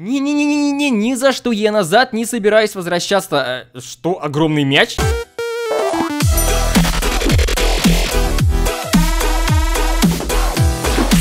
Не-не-не-не-не, ни за что я назад не собираюсь возвращаться. Э, что, огромный мяч?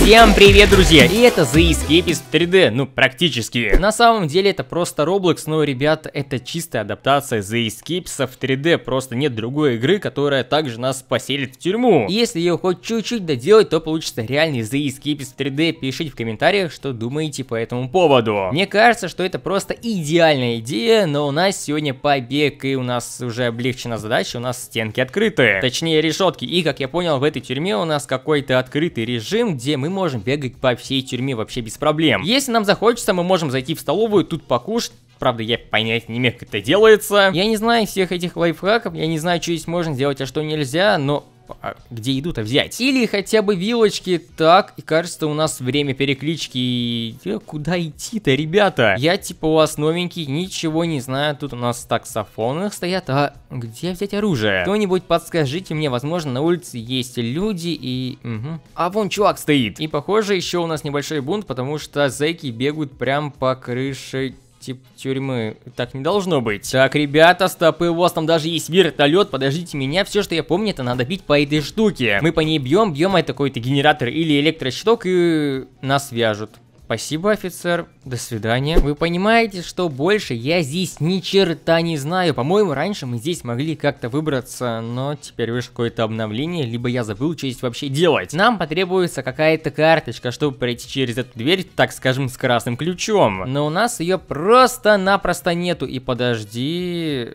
Всем привет, друзья! И это The Escapist 3D, ну, практически. На самом деле это просто Roblox, но, ребята, это чистая адаптация The Escapist в 3D, просто нет другой игры, которая также нас поселит в тюрьму. И если ее хоть чуть-чуть доделать, то получится реальный The Escapist 3D. Пишите в комментариях, что думаете по этому поводу. Мне кажется, что это просто идеальная идея, но у нас сегодня побег, и у нас уже облегчена задача, у нас стенки открыты. Точнее, решетки. И, как я понял, в этой тюрьме у нас какой-то открытый режим, где мы можем бегать по всей тюрьме вообще без проблем. Если нам захочется, мы можем зайти в столовую, тут покушать, Правда, я понять не мягко это делается. Я не знаю всех этих лайфхаков, я не знаю, что здесь можно сделать, а что нельзя, но а, где еду-то а взять? Или хотя бы вилочки. Так, и кажется, у нас время переклички. И... Э, куда идти-то, ребята? Я типа у вас новенький, ничего не знаю. Тут у нас таксофоны стоят. А где взять оружие? Кто-нибудь подскажите мне, возможно, на улице есть люди и... Угу. А вон чувак стоит. И похоже, еще у нас небольшой бунт, потому что зэки бегают прям по крыше тип тюрьмы. Так не должно быть. Так, ребята, стопы, у вас там даже есть вертолет, подождите меня, все, что я помню, это надо бить по этой штуке. Мы по ней бьем, бьем, а это какой-то генератор или электрощиток, и нас вяжут. Спасибо, офицер. До свидания. Вы понимаете, что больше я здесь ни черта не знаю. По-моему, раньше мы здесь могли как-то выбраться, но теперь вышло какое-то обновление, либо я забыл, что здесь вообще делать. Нам потребуется какая-то карточка, чтобы пройти через эту дверь, так скажем, с красным ключом. Но у нас ее просто-напросто нету. И подожди...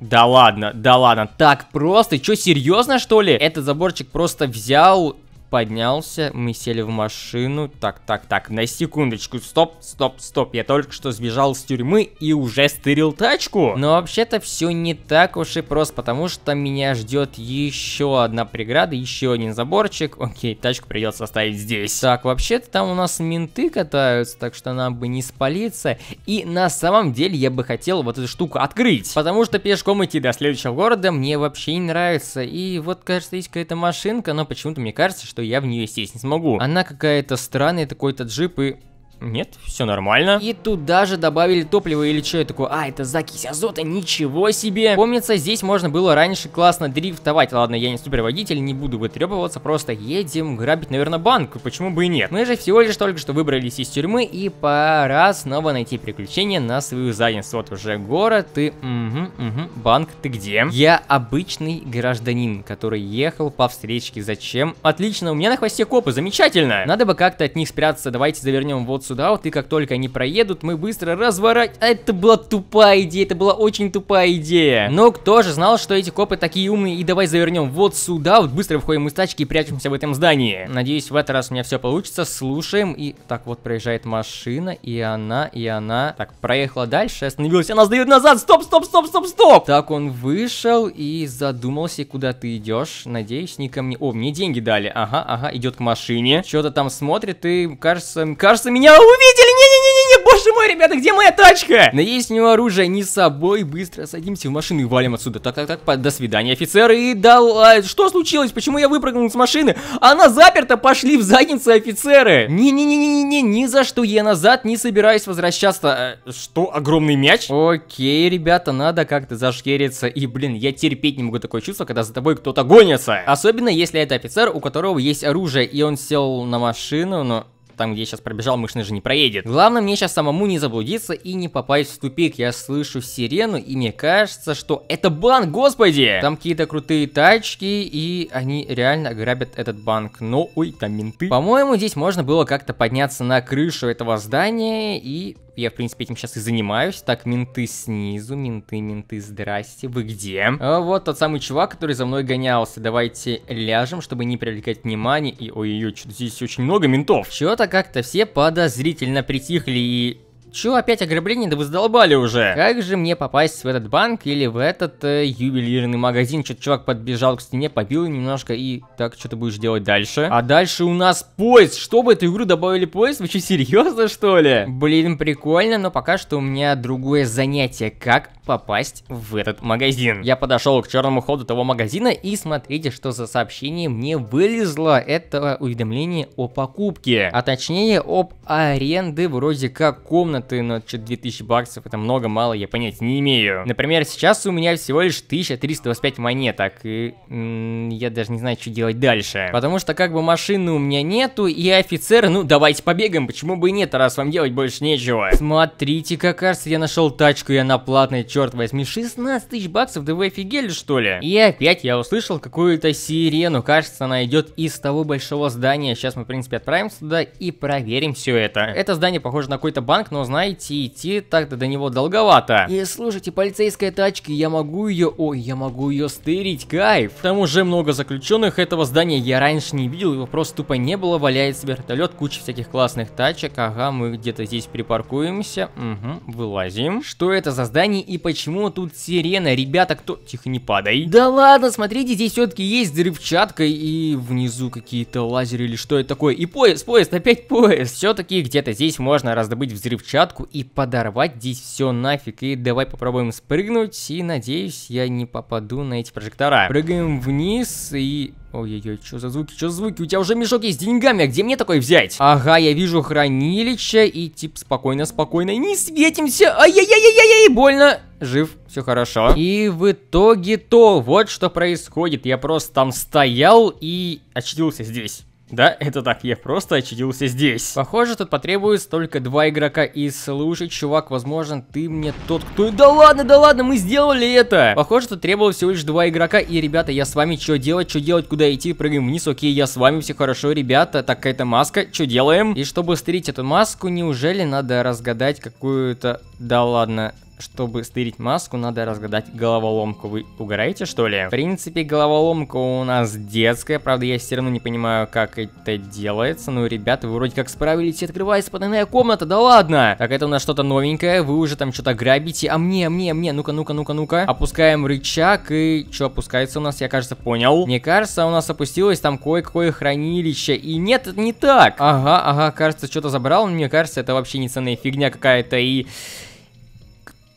Да ладно, да ладно, так просто, чё, серьезно что ли? Этот заборчик просто взял поднялся, мы сели в машину. Так, так, так, на секундочку, стоп, стоп, стоп. Я только что сбежал с тюрьмы и уже стырил тачку. Но вообще-то все не так уж и просто, потому что меня ждет еще одна преграда, еще один заборчик. Окей, тачку придется оставить здесь. Так, вообще-то там у нас менты катаются, так что нам бы не спалиться. И на самом деле я бы хотел вот эту штуку открыть, потому что пешком идти до следующего города мне вообще не нравится. И вот, кажется, есть какая-то машинка, но почему-то мне кажется, что что я в нее сесть не смогу. Она какая-то странная, такой-то джип и нет, все нормально. И тут даже добавили топливо или что я такой, а, это закись азота, ничего себе. Помнится, здесь можно было раньше классно дрифтовать. Ладно, я не суперводитель, не буду вытребываться, просто едем грабить, наверное, банк, почему бы и нет. Мы же всего лишь только что выбрались из тюрьмы и пора снова найти приключения на свою задницу. Вот уже город, ты, угу, угу, банк, ты где? Я обычный гражданин, который ехал по встречке, зачем? Отлично, у меня на хвосте копы, замечательно. Надо бы как-то от них спрятаться, давайте завернем вот сюда вот, и как только они проедут, мы быстро разворачиваем. Это была тупая идея, это была очень тупая идея. Но кто же знал, что эти копы такие умные, и давай завернем вот сюда, вот быстро выходим из тачки и прячемся в этом здании. Надеюсь, в этот раз у меня все получится, слушаем, и так вот проезжает машина, и она, и она. Так, проехала дальше, остановилась, она сдает назад, стоп, стоп, стоп, стоп, стоп! Так, он вышел и задумался, куда ты идешь, надеюсь, не ко мне. О, мне деньги дали, ага, ага, идет к машине, что-то там смотрит, и кажется, кажется, меня увидели! Не-не-не-не-не! Боже мой, ребята, где моя тачка? Надеюсь, у него оружие не с собой. Быстро садимся в машину и валим отсюда. Так-так-так, до свидания, офицеры. И да, что случилось? Почему я выпрыгнул с машины? Она а заперта, пошли в задницу офицеры. Не-не-не-не-не, ни за что я назад не собираюсь возвращаться. Э, что, огромный мяч? Окей, ребята, надо как-то зашкериться. И, блин, я терпеть не могу такое чувство, когда за тобой кто-то гонится. Особенно, если это офицер, у которого есть оружие, и он сел на машину, но там, где я сейчас пробежал, машина же не проедет. Главное мне сейчас самому не заблудиться и не попасть в тупик. Я слышу сирену, и мне кажется, что это банк, господи! Там какие-то крутые тачки, и они реально грабят этот банк. Но, ну, ой, там менты. По-моему, здесь можно было как-то подняться на крышу этого здания и я, в принципе, этим сейчас и занимаюсь. Так, менты снизу, менты, менты, здрасте, вы где? А, вот тот самый чувак, который за мной гонялся. Давайте ляжем, чтобы не привлекать внимание. И, ой-ой-ой, здесь очень много ментов. Чего-то как-то все подозрительно притихли и Чё опять ограбление, да вы задолбали уже. Как же мне попасть в этот банк или в этот э, ювелирный магазин? Чё-то чувак подбежал к стене, побил немножко и... Так, что ты будешь делать дальше? А дальше у нас поезд. Что бы эту игру добавили поезд? Вы чё, серьезно что ли? Блин, прикольно, но пока что у меня другое занятие, как попасть в этот магазин. Я подошел к черному ходу того магазина и смотрите, что за сообщение мне вылезло. Это уведомление о покупке, а точнее об аренды вроде как комнаты, но что 2000 баксов это много, мало, я понять не имею. Например, сейчас у меня всего лишь 1325 монеток, и я даже не знаю, что делать дальше. Потому что как бы машины у меня нету, и офицер, ну давайте побегаем, почему бы и нет, раз вам делать больше нечего. Смотрите, как раз я нашел тачку, и она платная, черт возьми, 16 тысяч баксов, да вы офигели что ли? И опять я услышал какую-то сирену, кажется она идет из того большого здания. Сейчас мы в принципе отправимся туда и проверим все это. Это здание похоже на какой-то банк, но знаете, идти так-то до него долговато. И слушайте, полицейская тачка, я могу ее, ой, я могу ее стырить, кайф. Там уже много заключенных этого здания, я раньше не видел, его просто тупо не было, валяется вертолет, куча всяких классных тачек. Ага, мы где-то здесь припаркуемся, угу, вылазим. Что это за здание и по почему тут сирена? Ребята, кто... Тихо, не падай. Да ладно, смотрите, здесь все-таки есть взрывчатка и внизу какие-то лазеры или что это такое. И поезд, поезд, опять поезд. Все-таки где-то здесь можно раздобыть взрывчатку и подорвать здесь все нафиг. И давай попробуем спрыгнуть. И надеюсь, я не попаду на эти прожектора. Прыгаем вниз и... Ой-ой-ой, что за звуки, что за звуки? У тебя уже мешок есть с деньгами, а где мне такой взять? Ага, я вижу хранилище и тип спокойно, спокойно, не светимся. Ай-яй-яй-яй-яй, больно. Жив, все хорошо. И в итоге то, вот что происходит. Я просто там стоял и очутился здесь. Да, это так, я просто очутился здесь. Похоже, тут потребуется только два игрока. И слушай, чувак, возможно, ты мне тот, кто... Да ладно, да ладно, мы сделали это! Похоже, тут требовалось всего лишь два игрока. И, ребята, я с вами, что делать, что делать, куда идти, прыгаем вниз, окей, я с вами, все хорошо, ребята. Так, какая маска, что делаем? И чтобы стрить эту маску, неужели надо разгадать какую-то... Да ладно, чтобы стырить маску, надо разгадать головоломку. Вы угораете, что ли? В принципе, головоломка у нас детская. Правда, я все равно не понимаю, как это делается. Ну, ребята, вы вроде как справились. Открывается потайная комната, да ладно! Так, это у нас что-то новенькое. Вы уже там что-то грабите. А мне, мне, мне. Ну-ка, ну-ка, ну-ка, ну-ка. Опускаем рычаг. И что опускается у нас? Я, кажется, понял. Мне кажется, у нас опустилось там кое-какое хранилище. И нет, это не так. Ага, ага, кажется, что-то забрал. Мне кажется, это вообще не ценная фигня какая-то. И...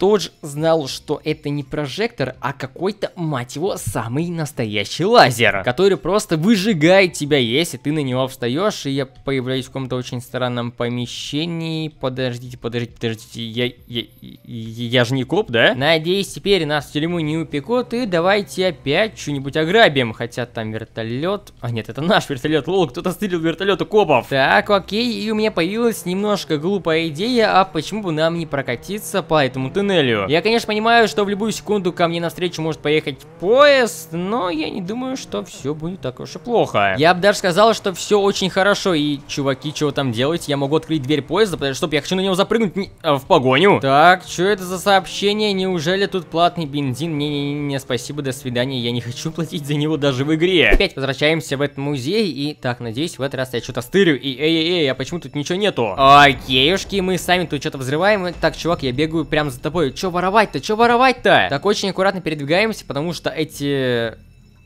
Тодж знал, что это не прожектор, а какой-то, мать его, самый настоящий лазер, который просто выжигает тебя, если ты на него встаешь, и я появляюсь в каком-то очень странном помещении. Подождите, подождите, подождите, я, я, я же не коп, да? Надеюсь, теперь нас в тюрьму не упекут, и давайте опять что-нибудь ограбим, хотя там вертолет... А нет, это наш вертолет, лол, кто-то стырил вертолет у копов. Так, окей, и у меня появилась немножко глупая идея, а почему бы нам не прокатиться по этому туннелю? туннелю. Я, конечно, понимаю, что в любую секунду ко мне навстречу может поехать поезд, но я не думаю, что все будет так уж и плохо. Я бы даже сказал, что все очень хорошо, и чуваки, чего там делать? Я могу открыть дверь поезда, потому что я хочу на него запрыгнуть не... а, в погоню. Так, что это за сообщение? Неужели тут платный бензин? Не-не-не, спасибо, до свидания, я не хочу платить за него даже в игре. Опять возвращаемся в этот музей, и так, надеюсь, в этот раз я что-то стырю, и эй-эй-эй, а почему тут ничего нету? Окейушки, мы сами тут что-то взрываем, так, чувак, я бегаю прямо за тобой, тобой? Че воровать-то? что воровать-то? Так, очень аккуратно передвигаемся, потому что эти...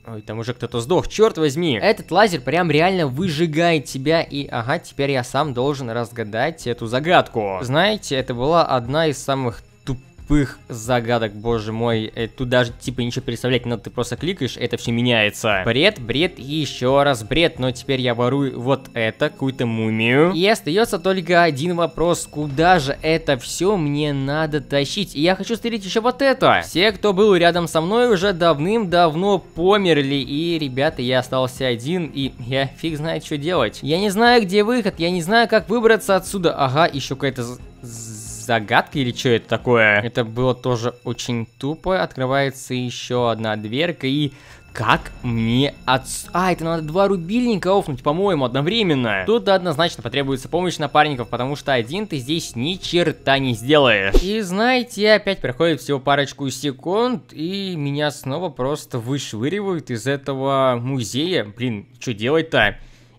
Ой, там уже кто-то сдох, черт возьми. Этот лазер прям реально выжигает тебя, и ага, теперь я сам должен разгадать эту загадку. Знаете, это была одна из самых тупых загадок, боже мой. Э, тут даже типа ничего представлять, не надо, ты просто кликаешь, это все меняется. Бред, бред и еще раз бред, но теперь я ворую вот это, какую-то мумию. И остается только один вопрос, куда же это все мне надо тащить? И я хочу встретить еще вот это. Все, кто был рядом со мной, уже давным-давно померли, и, ребята, я остался один, и я фиг знает, что делать. Я не знаю, где выход, я не знаю, как выбраться отсюда. Ага, еще какая-то загадка или что это такое? Это было тоже очень тупо. Открывается еще одна дверка и... Как мне отс... А, это надо два рубильника офнуть, по-моему, одновременно. Тут однозначно потребуется помощь напарников, потому что один ты здесь ни черта не сделаешь. И знаете, опять проходит всего парочку секунд, и меня снова просто вышвыривают из этого музея. Блин, что делать-то?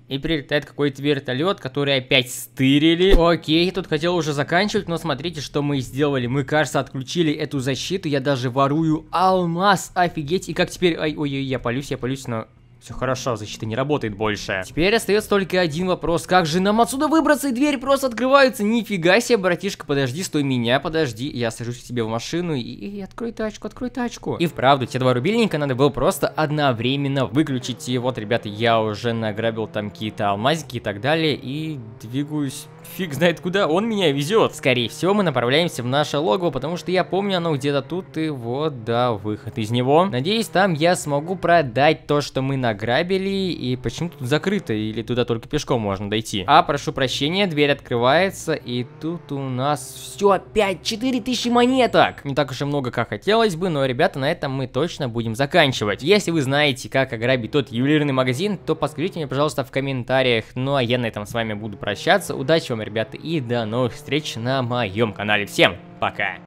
И прилетает какой-то вертолет, который опять стырили. Окей, тут хотел уже заканчивать, но смотрите, что мы сделали. Мы, кажется, отключили эту защиту. Я даже ворую алмаз. Офигеть. И как теперь... Ой-ой-ой, я полюсь, я полюсь, но все хорошо, защита не работает больше. Теперь остается только один вопрос. Как же нам отсюда выбраться? И дверь просто открывается. Нифига себе, братишка, подожди, стой меня, подожди. Я сажусь к тебе в машину и, и открой тачку, открой тачку. И вправду, те два рубильника надо было просто одновременно выключить. И вот, ребята, я уже награбил там какие-то алмазики и так далее. И двигаюсь фиг знает куда, он меня везет. Скорее всего, мы направляемся в наше логово, потому что я помню, оно где-то тут. И вот, да, выход из него. Надеюсь, там я смогу продать то, что мы награбили, и почему тут закрыто, или туда только пешком можно дойти. А, прошу прощения, дверь открывается, и тут у нас все опять 4000 монеток. Не так уж и много, как хотелось бы, но, ребята, на этом мы точно будем заканчивать. Если вы знаете, как ограбить тот ювелирный магазин, то подскажите мне, пожалуйста, в комментариях. Ну, а я на этом с вами буду прощаться. Удачи вам, ребята, и до новых встреч на моем канале. Всем пока!